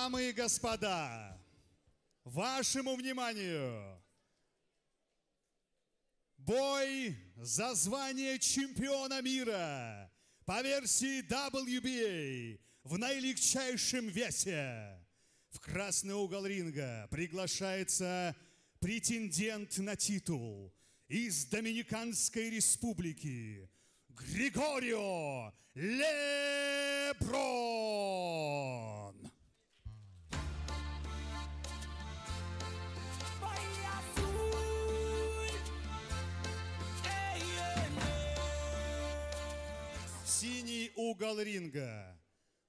Дамы и господа, вашему вниманию бой за звание чемпиона мира по версии WBA в наилегчайшем весе. В красный угол ринга приглашается претендент на титул из Доминиканской республики Григорио Лебро. синий угол ринга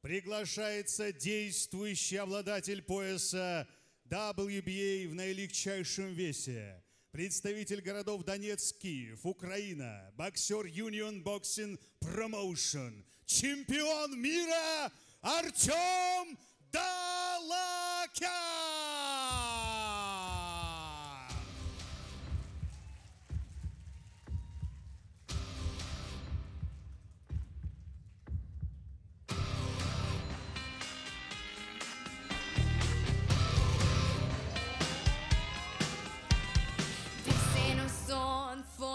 приглашается действующий обладатель пояса WBA в наилегчайшем весе. Представитель городов Донецк, Киев, Украина, боксер Union Boxing Promotion, чемпион мира Артем Далакян!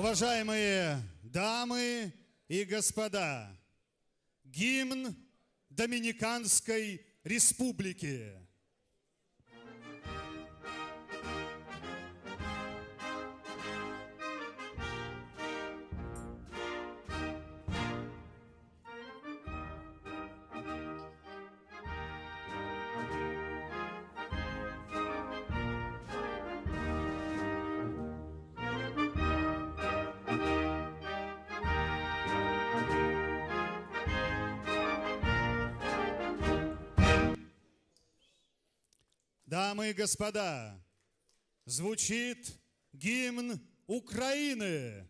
Уважаемые дамы и господа, гимн Доминиканской Республики. дамы и господа, звучит гимн Украины.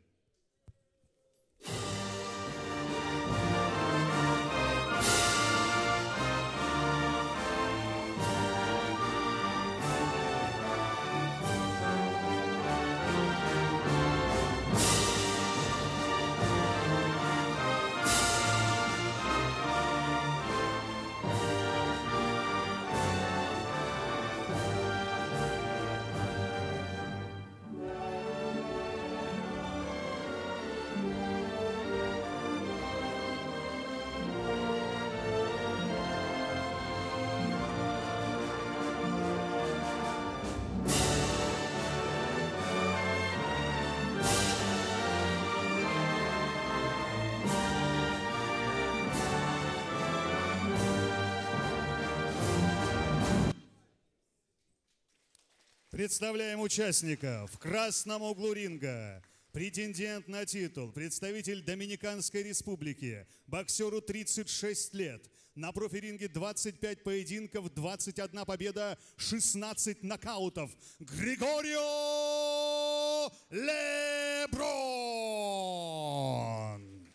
Представляем участника в красном углу ринга. Претендент на титул, представитель Доминиканской республики, боксеру 36 лет. На профи-ринге 25 поединков, 21 победа, 16 нокаутов. Григорио Леброн!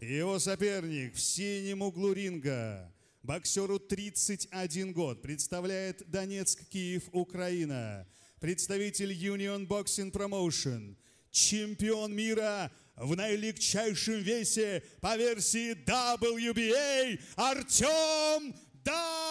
Его соперник в синем углу ринга – Боксеру 31 год. Представляет Донецк, Киев, Украина. Представитель Union Boxing Promotion. Чемпион мира в наилегчайшем весе по версии WBA Артем Далакян.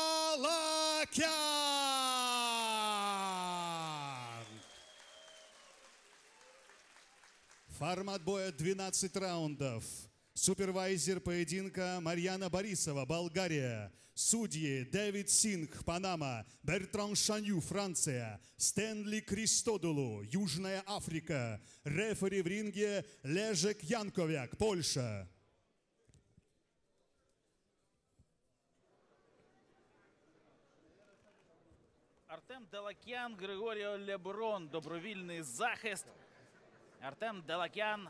Формат боя 12 раундов. Супервайзер поединка Марьяна Борисова, Болгария. Судьи Дэвид Сингх, Панама. Бертран Шанью, Франция. Стэнли Кристодулу, Южная Африка. Рефери в ринге Лежек Янковяк, Польша. Артем Далакян, Григоріо Леброн, добровільний захист. Артем Далакян.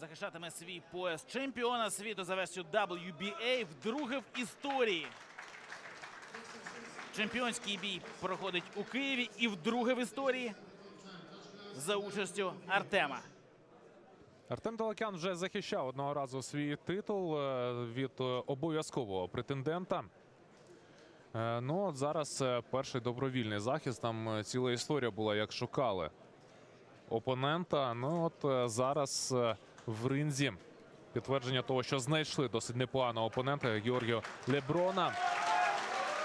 захищатиме свій пояс чемпіона світу за версію WBA вдруге в історії. Чемпіонський бій проходить у Києві і вдруге в історії за участю Артема. Артем Далакян вже захищав одного разу свій титул е, від е, обов'язкового претендента. Е, ну от зараз перший добровільний захист. Там ціла історія була, як шукали опонента. Ну от зараз в ринзі. Підтвердження того, що знайшли досить непоганого опонента Георгіо Леброна.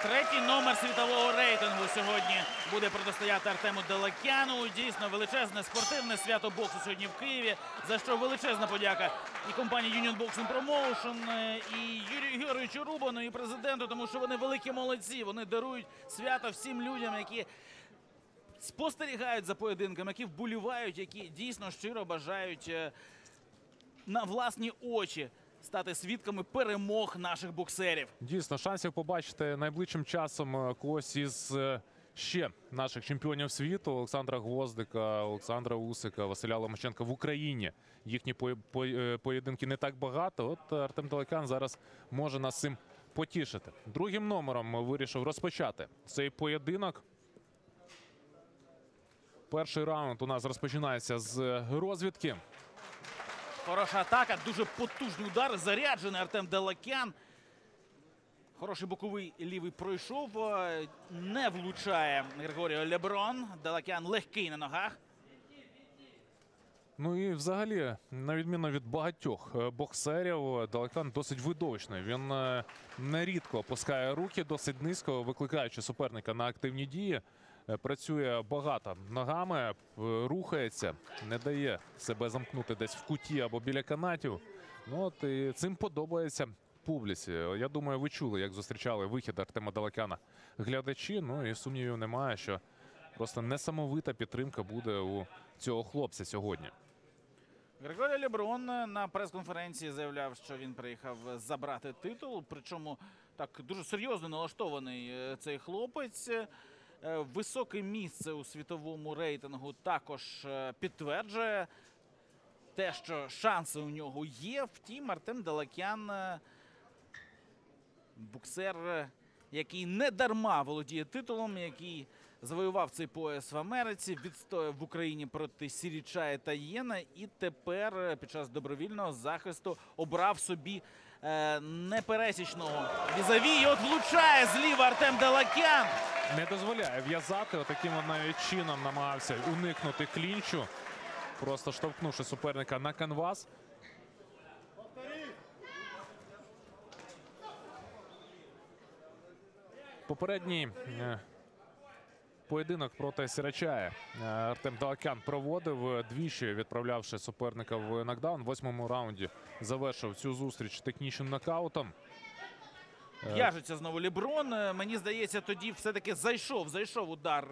Третій номер світового рейтингу сьогодні буде протистояти Артему Делакяну. Дійсно, величезне спортивне свято боксу сьогодні в Києві. За що величезна подяка і компанії Union Boxing Promotion, е, і Юрію Георгійовичу Рубану, і президенту, тому що вони великі молодці. Вони дарують свято всім людям, які спостерігають за поєдинками, які вболівають, які дійсно щиро бажають. Е, на власні очі стати свідками перемог наших боксерів. Дійсно, шансів побачити найближчим часом е, когось із е, ще наших чемпіонів світу: Олександра Гвоздика, Олександра Усика, Василя Ломаченка в Україні. Їхні е, поєдинки не так багато. От Артем Далекан зараз може нас цим потішити. Другим номером вирішив розпочати цей поєдинок. Перший раунд у нас розпочинається з розвідки. Хороша атака. Дуже потужний удар. Заряджений Артем Делакян. Хороший боковий лівий пройшов. Не влучає Григоріо Леброн. Делакян легкий на ногах. Ну і взагалі, на відміну від багатьох е, боксерів, е, Далакян досить видовищний. Він е, нерідко опускає руки, досить низько, викликаючи суперника на активні дії. Е, працює багато ногами, е, рухається, не дає себе замкнути десь в куті або біля канатів. Ну от і цим подобається публіці. Я думаю, ви чули, як зустрічали вихід Артема Далакяна глядачі. Ну і сумнівів немає, що просто несамовита підтримка буде у цього хлопця сьогодні. Григорій Леброн на прес-конференції заявляв, що він приїхав забрати титул. Причому так дуже серйозно налаштований е, цей хлопець. Е, високе місце у світовому рейтингу також е, підтверджує те, що шанси у нього є. Втім, Артем Далакян е, буксер, який не дарма володіє титулом, який завоював цей пояс в Америці, відстояв в Україні проти Сірічая та Єна, і тепер під час добровільного захисту обрав собі Е, непересічного візаві. І От влучає зліва Артем Делакян. Не дозволяє в'язати. Отаким от навіть чином намагався уникнути клінчу. Просто штовхнувши суперника на канвас. Попередній е, поєдинок проти Сірачає. Е, Артем Далакян проводив е, двічі, відправлявши суперника в нокдаун. восьмому раунді завершив цю зустріч технічним нокаутом. Е, В'яжеться знову Ліброн. Мені здається, тоді все-таки зайшов. Зайшов удар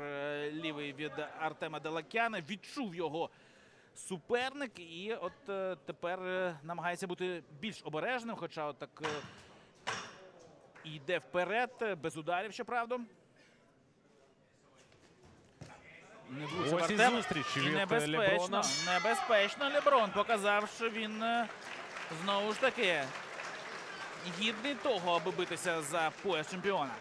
лівий від Артема Делакяна. Відчув його суперник. І от тепер намагається бути більш обережним, хоча от так йде вперед, без ударів, щоправда. Не влучив Ось і зустріч І е, Небезпечно. Леброна. Небезпечно. Леброн показав, що він е, знову ж таки гідний того, аби битися за пояс чемпіона.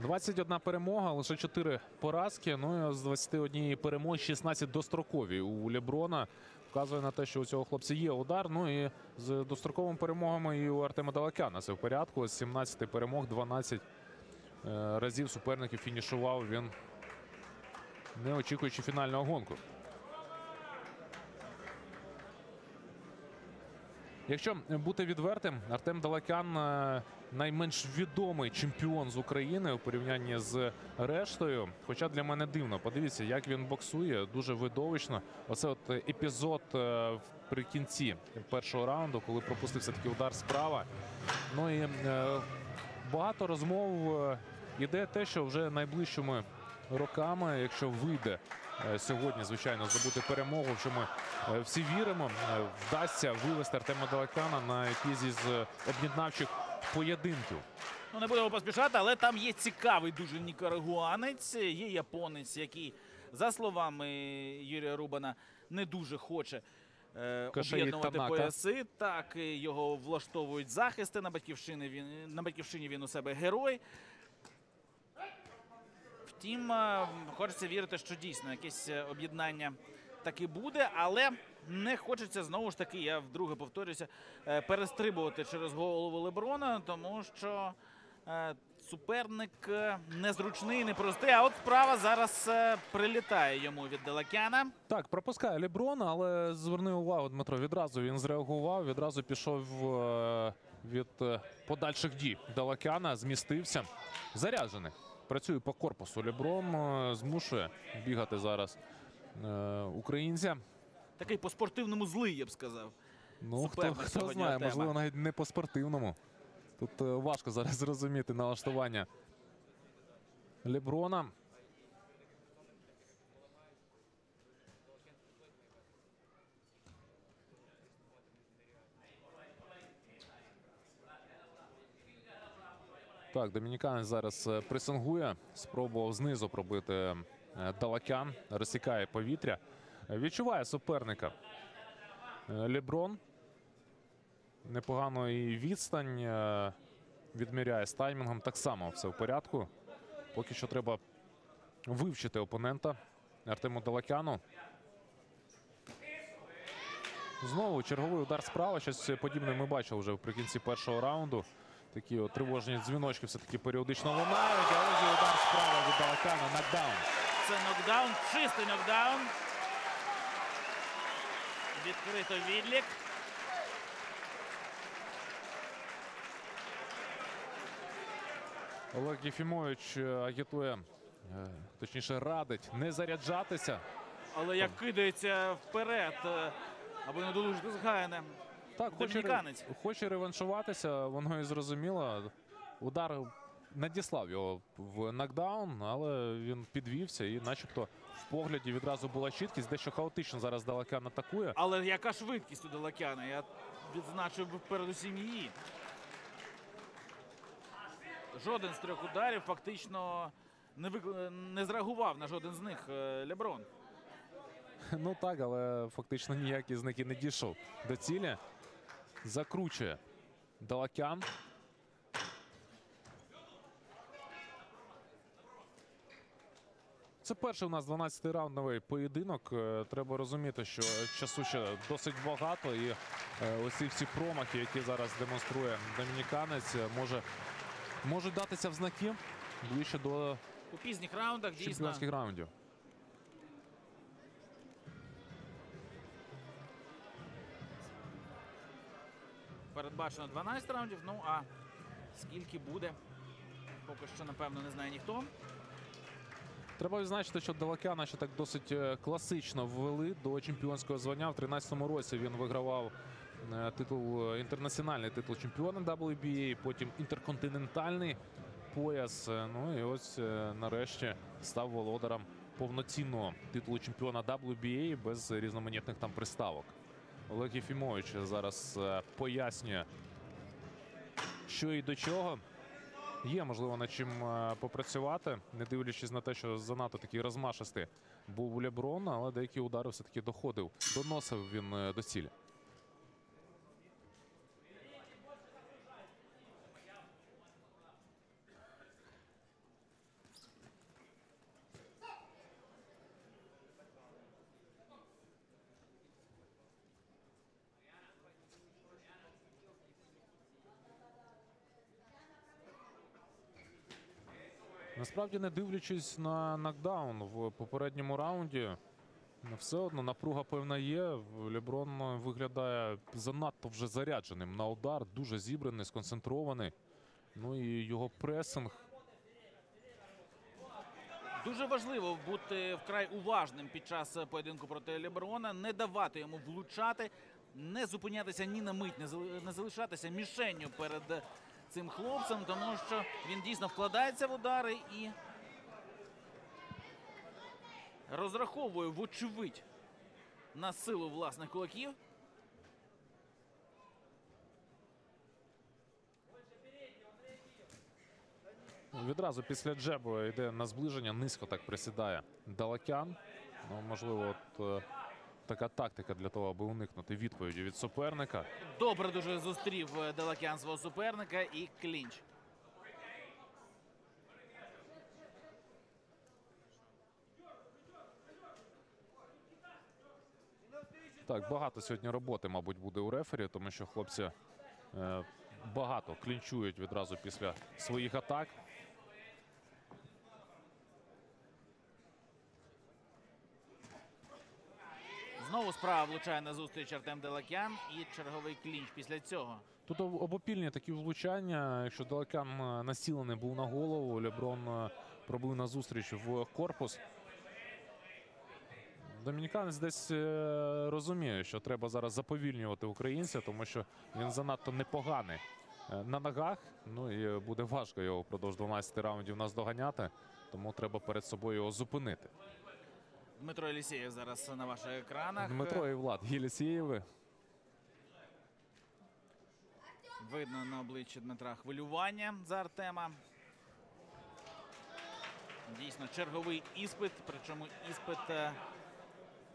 21 перемога, лише 4 поразки. Ну і з 21 перемоги 16 дострокові у Леброна. Вказує на те, що у цього хлопця є удар. Ну і з достроковими перемогами і у Артема Далакяна це в порядку. З 17 перемог, 12 е, разів суперників фінішував він не очікуючи фінального гонку. Якщо бути відвертим, Артем Далакян е, найменш відомий чемпіон з України у порівнянні з рештою. Хоча для мене дивно, подивіться, як він боксує дуже видовищно. Оце от епізод е, при кінці першого раунду, коли пропустився такий удар справа. Ну і е, багато розмов іде те, що вже найближчими роками. Якщо вийде е, сьогодні, звичайно, здобути перемогу, що ми е, всі віримо, е, вдасться вивести Артема Далакана на якісь із об'єднавчих поєдинків. Ну, не будемо поспішати, але там є цікавий дуже нікарагуанець. Є японець, який, за словами Юрія Рубана, не дуже хоче. Об'єднувати пояси. Так, його влаштовують захисти на батьківщині. Він на батьківщині він у себе герой. Втім, е, хочеться вірити, що дійсно якесь е, об'єднання таки буде, але не хочеться знову ж таки, я вдруге повторюся, е, перестрибувати через голову Леброна, тому що суперник незручний, непростий. А от справа зараз прилітає йому від Делакяна. Так, пропускає Леброна, але зверни увагу, Дмитро. Відразу він зреагував, відразу пішов. Від подальших дій Делакяна, змістився заряджений. Працює по корпусу Лебром, е, змушує бігати зараз е, українця. Такий по спортивному злий, я б сказав. Ну, хто, хто знає, тема. можливо, навіть не по спортивному. Тут е, важко зараз зрозуміти налаштування Леброна. Так, Домініканець зараз е, пресингує. Спробував знизу пробити е, Далакян, розсікає повітря. Відчуває суперника. Е, Леброн. Непогано і відстань. Відміряє з таймінгом. Так само все в порядку. Поки що треба вивчити опонента Артему Далакяну. Знову черговий удар справа. Щось подібне ми бачили вже при кінці першого раунду. Такі от тривожні дзвіночки все-таки періодично лунають. Але вже удар справа від Балакана. Нокдаун. Це нокдаун, чистий нокдаун. Відкрито відлік. Олег Єфімович е, агітує, е, точніше, радить не заряджатися. Але як кидається вперед, е, або не дуже з так, хоче, хоче реваншуватися, воно і зрозуміло. Удар надіслав його в нокдаун, але він підвівся і, начебто, в погляді відразу була чіткість, дещо хаотично зараз Далакян атакує. Але яка швидкість у Далакяна? Я відзначив передусім її. Жоден з трьох ударів фактично не, викли- не зреагував на жоден з них е, Леброн. Ну так, але фактично ніякий з них і не дійшов до цілі. Закручує Далакян. Це перший у нас 12-й раундовий поєдинок. Е, треба розуміти, що часу ще досить багато, і ось е, всі промахи, які зараз демонструє домініканець, е, може можуть датися в знаки ближче до у пізніх раундах. Дійсно раундів. передбачено 12 раундів. Ну а скільки буде, поки що, напевно, не знає ніхто. Треба відзначити, що Далакяна ще так досить е, класично ввели до чемпіонського звання. В 13-му році він вигравав е, титул е, інтернаціональний титул чемпіона WBA, потім інтерконтинентальний пояс. Ну і ось нарешті став володаром повноцінного титулу чемпіона WBA без різноманітних там приставок. Олег Єфімович зараз е, пояснює, що і до чого. Є, можливо, над чим е, попрацювати, не дивлячись на те, що занадто такий розмашистий був у Леброн, але деякі удари все-таки доходив, доносив він е, до цілі. насправді не дивлячись на нокдаун в попередньому раунді, все одно напруга певна є. Леброн виглядає занадто вже зарядженим на удар, дуже зібраний, сконцентрований. Ну і його пресинг. Дуже важливо бути вкрай уважним під час поєдинку проти Леброна, не давати йому влучати, не зупинятися ні на мить, не залишатися мішенню перед цим хлопцем, тому що він дійсно вкладається в удари і розраховує вочевидь на силу власних кулаків. Ну, відразу після Джебу йде на зближення, низько так присідає Далакян. Ну, можливо, от е, така тактика для того, аби уникнути відповіді від суперника. Добре, дуже зустрів е, Делакян свого суперника і клінч. Так, багато сьогодні роботи, мабуть, буде у рефері, тому що хлопці е, багато клінчують відразу після своїх атак. Знову справа влучає на зустріч Артем Делакян і черговий клінч після цього. Тут обопільні такі влучання. Якщо Делакян е, насілений був на голову, Леброн е, пробив на зустріч в корпус. Домініканець десь е, розуміє, що треба зараз заповільнювати українця, тому що він занадто непоганий на ногах. Ну і буде важко його впродовж 12 раундів наздоганяти, тому треба перед собою його зупинити. Дмитро Елісєєв зараз на ваших екранах. Дмитро і Влад Єлісєєви. Видно на обличчі Дмитра хвилювання за Артема. Дійсно, черговий іспит. Причому іспит е,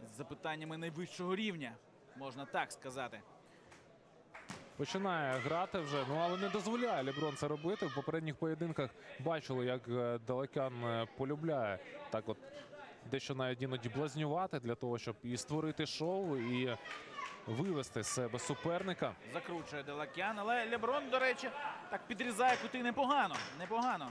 з запитаннями найвищого рівня. Можна так сказати. Починає грати вже, ну але не дозволяє Леброн це робити. В попередніх поєдинках бачили, як е, Далекян е, полюбляє так, от дещо навіть іноді блазнювати для того, щоб і створити шоу, і вивести з себе суперника. Закручує Делакян, але Леброн, до речі, так підрізає кути непогано. Непогано.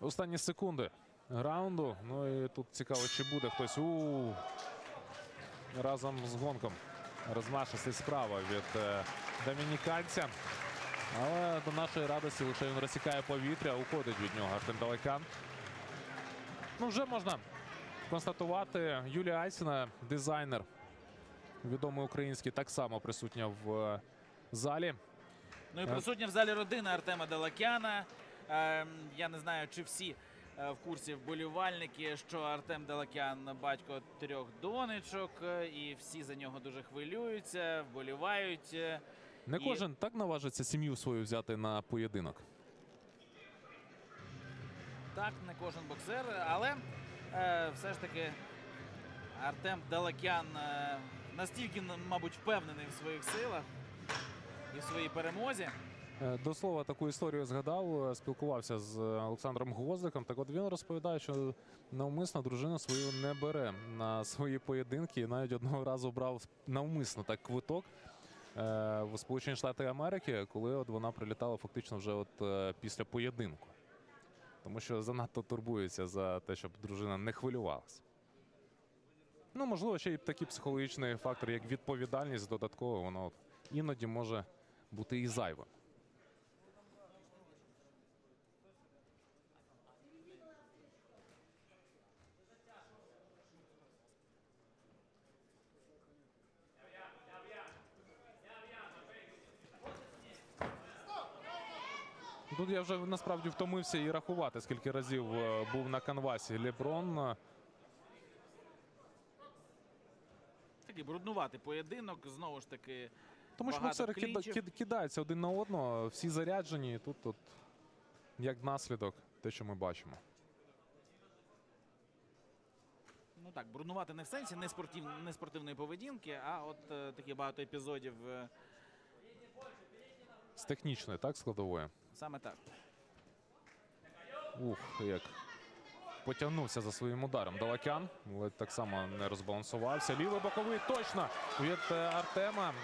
Останні секунди раунду. Ну і тут цікаво, чи буде хтось у разом з гонком розмашистий справа від е, домініканця. Але до нашої радості лише він розсікає повітря, уходить від нього Артем Далайкан. Ну, вже можна констатувати Юлія Айсіна, дизайнер відомий український, так само присутня в е, залі. Ну і присутня в залі родина Артема Далакяна. Ем, я не знаю, чи всі е, в курсі вболівальники, що Артем Далакян батько трьох донечок, е, і всі за нього дуже хвилюються, вболівають. Не кожен так наважиться сім'ю свою взяти на поєдинок. Так, не кожен боксер, але е, все ж таки Артем Далакян е, настільки, мабуть, впевнений в своїх силах і в своїй перемозі. Е, до слова, таку історію згадав, е, спілкувався з Олександром Гвоздиком. Так от він розповідає, що навмисно дружина свою не бере на свої поєдинки. і Навіть одного разу брав навмисно так квиток, Е, в Сполучені Штати Америки, коли от вона прилітала фактично вже от е, після поєдинку, тому що занадто турбується за те, щоб дружина не хвилювалася. Ну, можливо, ще й такий психологічний фактор, як відповідальність додатково, воно іноді може бути і зайвим. Тут я вже насправді втомився і рахувати, скільки разів е, був на канвасі Леброн. Такий бруднувати поєдинок. Знову ж таки. Тому що ну, боксери кид, кидаються один на одного, всі заряджені. І тут, тут як наслідок, те, що ми бачимо. Ну так, бруднувати не в сенсі не, спортив, не спортивної поведінки, а от е, такі багато епізодів. Е. З технічної, так, складової. Саме так. Ух, як потягнувся за своїм ударом Далакян, але так само не розбалансувався. Лівий боковий точно від е, Артема.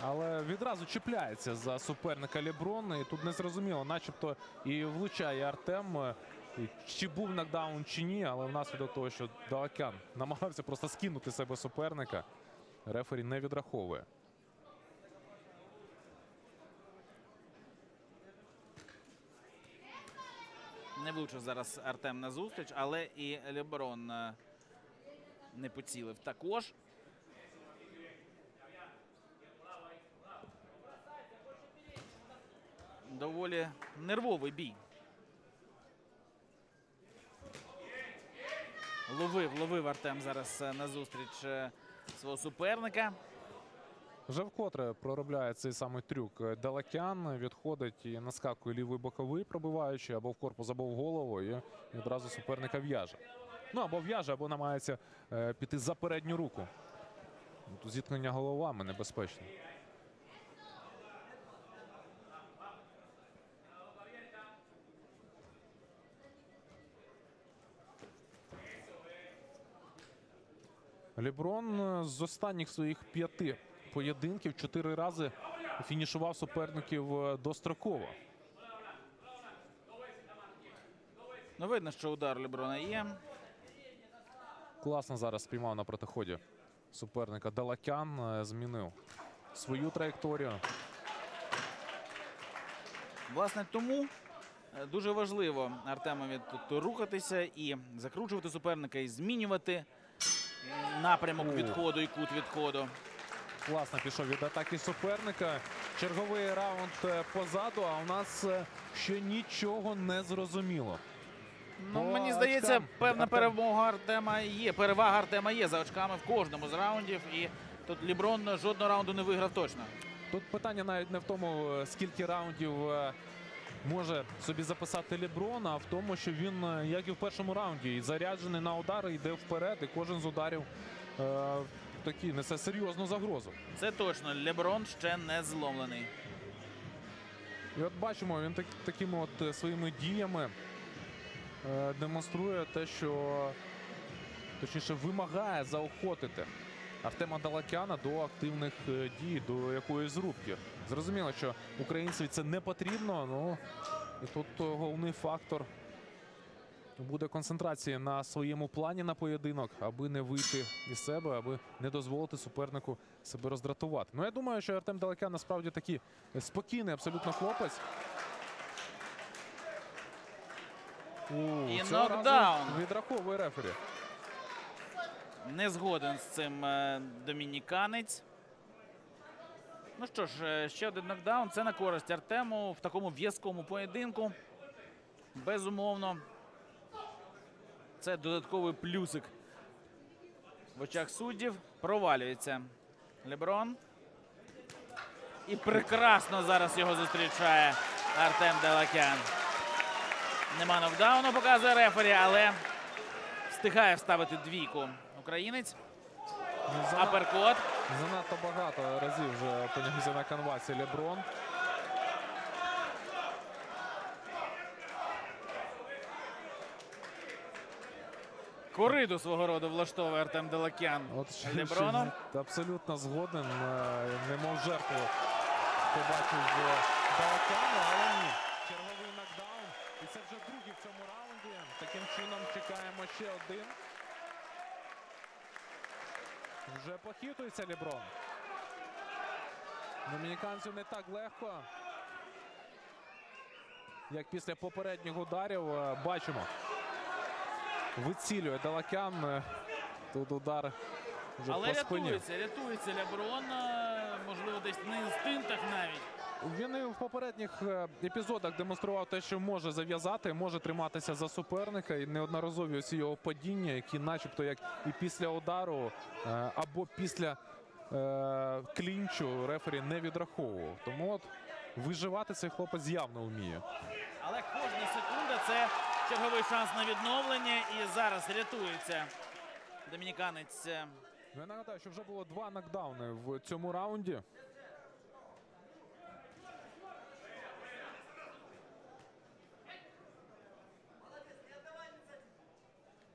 Але відразу чіпляється за суперника Леброн. І тут незрозуміло, начебто і влучає Артем. Чи був нокдаун, чи ні, але внаслідок того, що Далакян намагався просто скинути себе суперника, рефері не відраховує. Не влучив зараз Артем на зустріч, але і Леброн е, не поцілив також. Доволі нервовий бій. Ловив, ловив Артем зараз е, на зустріч е, свого суперника. Вже вкотре проробляє цей самий трюк. Далакян відходить і наскакує лівий боковий, пробиваючи або в корпус, або в голову, і одразу суперника в'яже. Ну або в'яже, або намагається е, піти за передню руку. Тут зіткнення головами небезпечно. Ліброн з останніх своїх п'яти поєдинків чотири рази фінішував суперників е, достроково. Ну, видно, що удар Леброна є. Класно зараз спіймав на протиході суперника. Далакян е, змінив свою траєкторію. Власне, тому е, дуже важливо Артемові тут рухатися і закручувати суперника, і змінювати напрямок відходу і кут відходу класно пішов від атаки суперника. Черговий раунд е, позаду. А у нас е, ще нічого не зрозуміло. Ну, Мені здається, певна перемога Артема є. Перевага Артема є за очками в кожному з раундів. І тут Ліброн жодного раунду не виграв точно. Тут питання навіть не в тому, е, скільки раундів може собі записати Ліброн, а в тому, що він, як і в першому раунді, заряджений на удари, йде вперед, і кожен з ударів Такі несе серйозну загрозу. Це точно. Леброн ще не зломлений. І от бачимо, він так, такими от е, своїми діями е, демонструє те, що точніше вимагає заохотити Артема Далакяна до активних е, дій, до якоїсь зрубки. Зрозуміло, що українцеві це не потрібно, ну і тут е, головний фактор буде концентрація на своєму плані на поєдинок, аби не вийти із себе, аби не дозволити супернику себе роздратувати. Ну я думаю, що Артем Далекян насправді такий спокійний, абсолютно хлопець. І нокдаун. Відраховує рефері. Не згоден з цим е, домініканець. Ну що ж, е, ще один нокдаун. Це на користь Артему в такому в'язкому поєдинку. Безумовно, це додатковий плюсик в очах суддів. Провалюється Леброн. І прекрасно зараз його зустрічає Артем Делакян. Нема нокдауну, показує Рефері, але встигає вставити двійку українець. Аперкот. Занадто багато разів вже понявся на канвасі Леброн. Кориду свого роду влаштовує Артем Делакян. От Лебронов. Абсолютно згоден. Е, Немов жертву побачив е, Делакяну, але ні. Черговий нокдаун. І це вже другий в цьому раунді. Таким чином чекаємо ще один. Вже похитується Леброн. Домініканцю не так легко. Як після попередніх ударів е, бачимо вицілює Далакян. Е, тут удар. вже Але по спині. рятується, рятується Ляброн. Е, можливо, десь на інстинктах навіть. Він і в попередніх е, епізодах демонстрував те, що може зав'язати, може триматися за суперника. І неодноразові ось його падіння, які, начебто, як і після удару або після е клінчу рефері не відраховував. Тому от виживати цей хлопець явно вміє. Але кожна секунда це Черговий шанс на відновлення. І зараз рятується домініканець. Е, ну, я нагадаю, що вже було два нокдауни в цьому раунді.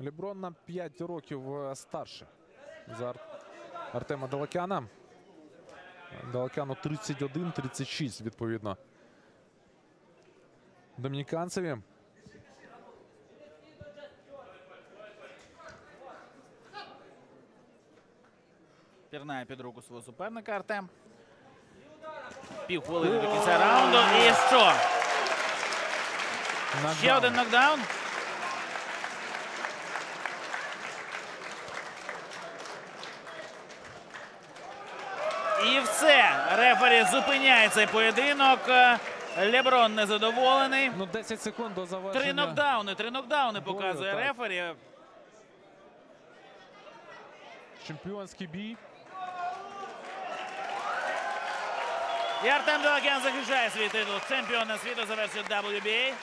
Ліброн на 5 років е, старше за Артема Далакяна. Далакяну 31-36, відповідно. Домініканцеві. Підірнає під руку свого суперника Артем. Пів до кінця раунду. І що? Ще один нокдаун. І все. Рефері зупиняє цей поєдинок. Леброн незадоволений. Ну, 10 секунд до завершення. Три нокдауни, три нокдауни показує рефері. Чемпіонський бій. І Артем Далакян захищає свій титул чемпіона світу завершує WBA.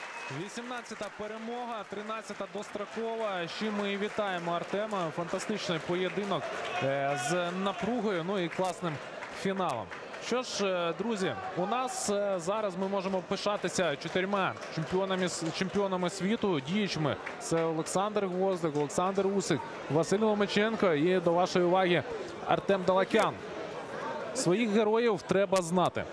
18-та перемога, 13-та дострокова. Ще чим ми вітаємо Артема. Фантастичний поєдинок е, з напругою, ну і класним фіналом. Що ж, е, друзі, у нас е, зараз ми можемо пишатися чотирма чемпіонами чемпіонами світу, діючими Це Олександр Гвоздик, Олександр Усик, Василь Ломаченко і до вашої уваги Артем Далакян. Своїх героїв треба знати.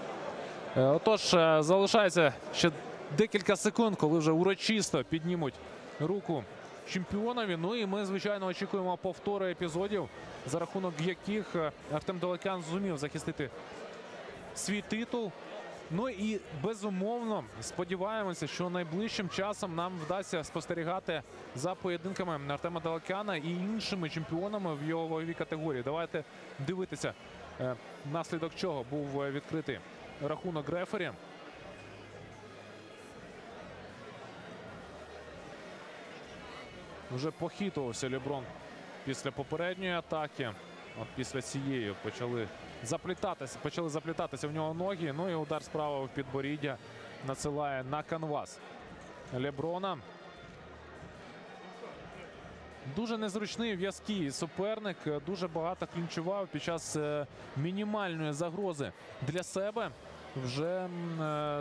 Е, отож, е, залишається ще декілька секунд, коли вже урочисто піднімуть руку чемпіонові. Ну і ми, звичайно, очікуємо повтори епізодів, за рахунок яких е, Артем Долокян зумів захистити свій титул. Ну і безумовно сподіваємося, що найближчим часом нам вдасться спостерігати за поєдинками Артема Далакяна і іншими чемпіонами в його ваговій категорії. Давайте дивитися. Е, наслідок чого був е, відкритий рахунок Рефері. Вже похитувався Леброн після попередньої атаки. От після цієї почали заплітатися, почали заплітатися в нього ноги. Ну і удар справа в підборіддя надсилає на канвас Леброна. Дуже незручний в'язкий суперник. Дуже багато клінчував під час е, мінімальної загрози для себе. Вже е,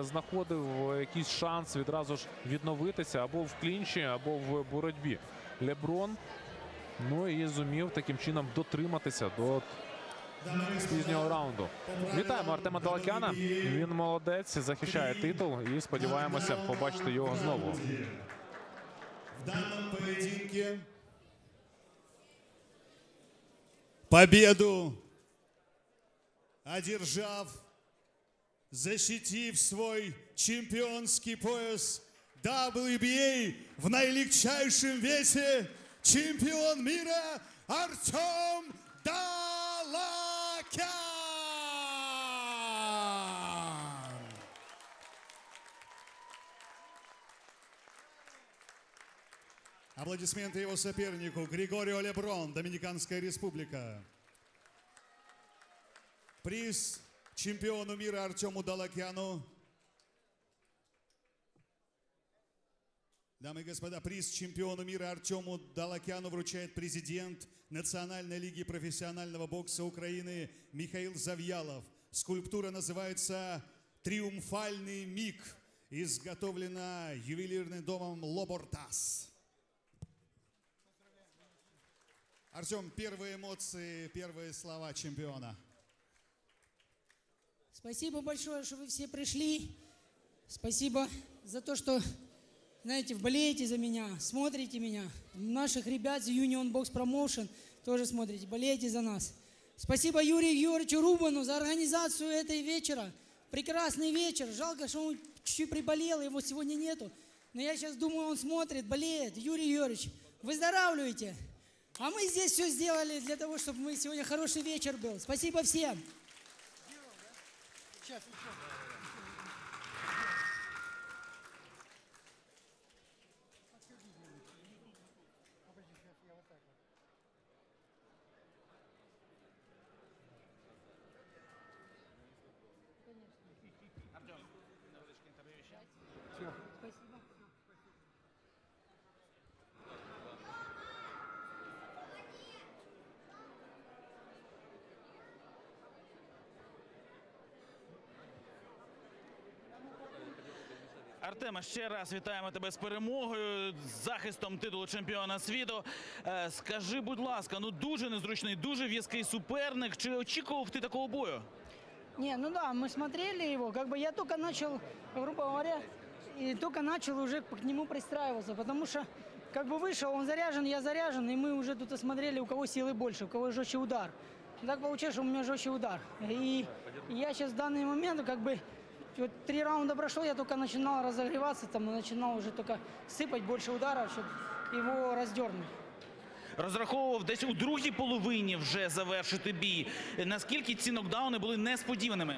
знаходив якийсь шанс відразу ж відновитися або в клінчі, або в боротьбі. Леброн. Ну і зумів таким чином дотриматися до пізнього раунду. Вітаємо Артема Далакяна. Він молодець, захищає титул і сподіваємося побачити його знову. В даному поєдинку победу, одержав, защитив свой чемпионский пояс WBA в наилегчайшем весе, чемпион мира Артем Далакян. Аплодисменты его сопернику Григорио Леброн, Доминиканская республика. Приз чемпиону мира Артему Далакяну. Дамы и господа, приз чемпиону мира Артему Далакяну вручает президент Национальной лиги профессионального бокса Украины Михаил Завьялов. Скульптура называется «Триумфальный миг», изготовлена ювелирным домом «Лобортас». Артем, первые эмоции, первые слова чемпиона. Спасибо большое, что вы все пришли. Спасибо за то, что, знаете, болеете за меня, смотрите меня. Наших ребят из Union Box Promotion тоже смотрите, болеете за нас. Спасибо Юрию Георгиевичу Рубану за организацию этой вечера. Прекрасный вечер. Жалко, что он чуть-чуть приболел, его сегодня нету. Но я сейчас думаю, он смотрит, болеет. Юрий Георгиевич, выздоравливайте. А мы здесь все сделали для того, чтобы мы сегодня хороший вечер был. Спасибо всем. Сейчас, еще. Артема, ще раз вітаємо тебе з перемогою, з захистом титулу чемпіона світу. Е, скажи, будь ласка, ну дуже незручний, дуже в'язкий суперник. Чи очікував ти такого бою? Не, ну да, мы смотрели его, как бы я только начал, грубо говоря, и только начал уже к нему пристраиваться, потому что как бы вышел, он заряжен, я заряжен, и мы уже тут смотрели, у кого силы больше, у кого жестче удар. Так получилось, что у меня жестче удар. И я сейчас в данный момент как бы вот три раунда прошло, я только начинал разогреваться, там, начинал уже только сыпать больше ударов, чтобы его раздернуть. Розраховував десь у другій половині вже завершити бій. Наскільки ці нокдауни були несподіваними?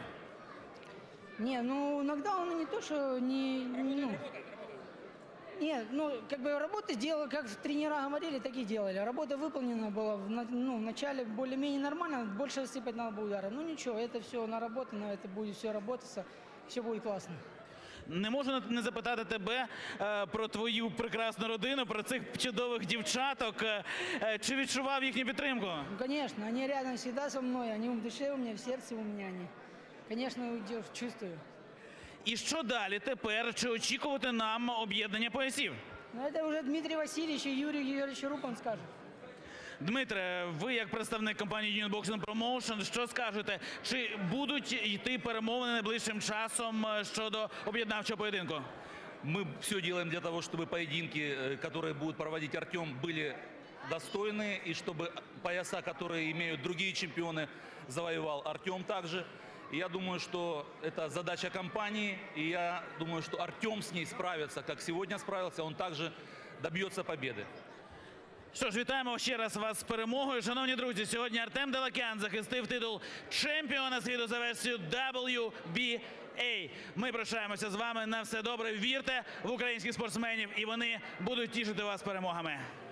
Не, ну нокдауны не то, что не... не ну, не, ну, как бы работа сделала, как тренера говорили, так и делали. Работа выполнена была, в, на- ну, вначале более-менее нормально, больше сыпать надо было удара. Ну ничего, это все наработано, это будет все работаться. Все буде класно. Не можу не запитати тебе е, про твою прекрасну родину, про цих чудових дівчаток. Е, е, чи відчував їхню підтримку? звісно, ну, вони рядом завжди зі мною, вони в душі у мене, в серці у мене. Звісно, чувствую. І що далі тепер? Чи очікувати нам об'єднання поясів? це ну, вже Дмитрий Васильович і Юрій Юрійович Рупан скажуть. Дмитре, ви як представник компанії Union Boxing Promotion, що скажете? Чи будуть йти перемовини найближчим часом щодо об'єднавчого поєдинку? Мы все делаем для того, чтобы поединки, э, которые будет проводить Артем, были достойны, и чтобы пояса, которые имеют другие чемпионы, завоевал Артем также. я думаю, что это задача компании, и я думаю, что Артем с ней справится, как сегодня справился, он также добьется победы. Що ж, вітаємо ще раз вас з перемогою. Шановні друзі, сьогодні Артем Делакян захистив титул чемпіона світу за версією WBA. Ми прощаємося з вами на все добре. Вірте в українських спортсменів, і вони будуть тішити вас перемогами.